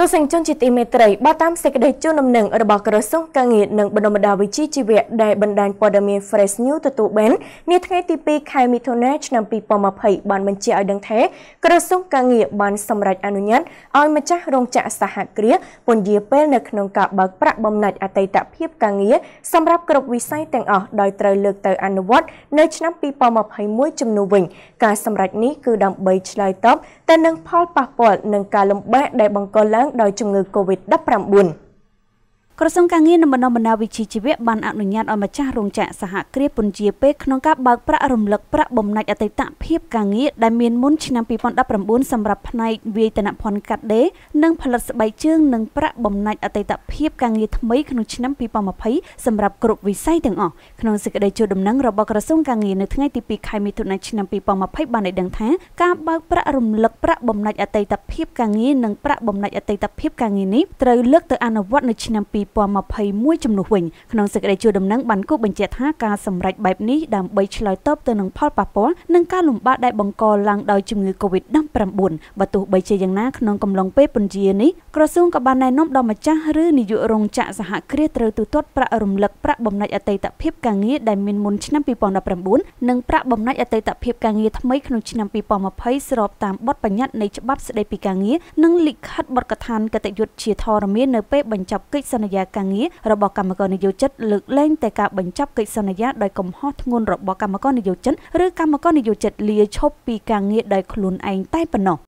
ទស្សនិកជនជាទីមេត្រីបើតាមសេចក្តីជូនដំណឹងរបស់ក្រសួងការងារនិងបណ្ដុំបណ្ដាវិជ្ជាជីវៈដែលបណ្ដាញព័ត៌មាន Fresh News ទទួលបាននាថ្ងៃទី2ខែមិថុនាឆ្នាំ2020បានបញ្ជាក់ឲ្យដឹងថាក្រសួងការងារបានសម្រេចអនុញ្ញាតឲ្យម្ចាស់រោងចក្រសហគ្រាសពន្យាពេលនៅក្នុងការបើកប្រាក់បំណាច់អតីតភាពការងារសម្រាប់គ្រប់វិស័យទាំងអស់ដោយត្រូវលើកទៅអនុវត្តនៅឆ្នាំ2021ជំនួសវិញការសម្រេចនេះគឺដើម្បីឆ្លើយតបទៅនឹងផលប៉ះពាល់និងការលំបាកដែលបង្កឡើង đòi doi chunggu COVID-19. ក្រសួងការងារនិងបណ្ដុះបណ្ដាលវិជ្ជាជីវៈបានអនុញ្ញាតឲ្យម្ចាស់រោងចក្រសហគ្រាសពន្យាពេលក្នុងការបើកប្រាក់រំលឹកប្រាក់បំណាច់អតីតភាពការងារដែលមានមុនឆ្នាំ2019សម្រាប់ផ្នែកវាយតនភ័ណ្ឌកាត់ដេរនិងផលិតស្បែកជើងនិងប្រាក់បំណាច់អតីតភាពការងារថ្មីក្នុងឆ្នាំ2020សម្រាប់គ្រប់វិស័យទាំងអស់ក្នុងសេចក្តីជូនដំណឹងរបស់ក្រសួងការងារនៅថ្ងៃទី2ខែមិថុនាឆ្នាំ2020បានឲ្យដឹងថាការបើកប្រាក់រំលឹកប្រាក់បំណាច់អតីតភាពការងារនិងប្រាក់បំណាច់អតីតភាពការងារនេះត្រូវលើកទៅអនុវត្តនៅឆ្នាំ2 2021ជំនួសវិញក្នុងសេចក្តីជូនដំណឹងបានគូបញ្ជាក់ថាការសម្រេចបែបនេះដើម្បីឆ្លើយតបទៅនឹងផលប៉ះពាល់និងការលំបាកដែលបង្កឡើងដោយជំងឺ Covid-19 បើទោះបីជាយ៉ាងណាក្នុងកំឡុងពេលពន្យានេះក្រសួងក៏បានណែនាំដល់ម្ចាស់ឬនាយករោងចក្រសហគ្រាសត្រូវទូទាត់ប្រាក់រំលឹកប្រាក់បំណាច់អតីតភាពការងារដែលមានមុនឆ្នាំ2019និងប្រាក់បំណាច់អតីតភាពការងារថ្មីក្នុងឆ្នាំ2020ស្របតាមបទបញ្ញត្តិនៃច្បាប់ស្តីពីការងារនិងលិខិតបទកថាគតិយុត្តជាធរមាននៅពេលបញ្ចប់កិច្ចសន្យាយាការងាររបស់កម្មករនិយោជិតលើកលែងតែការបញ្ចប់កិច្ចសន្យាដោយកំហុសធ្ងន់របស់កម្មករនិយោជិតឬកម្មករនិយោជិតលាឈប់ពីការងារដោយខ្លួនឯងតែប៉ុណ្ណោះ។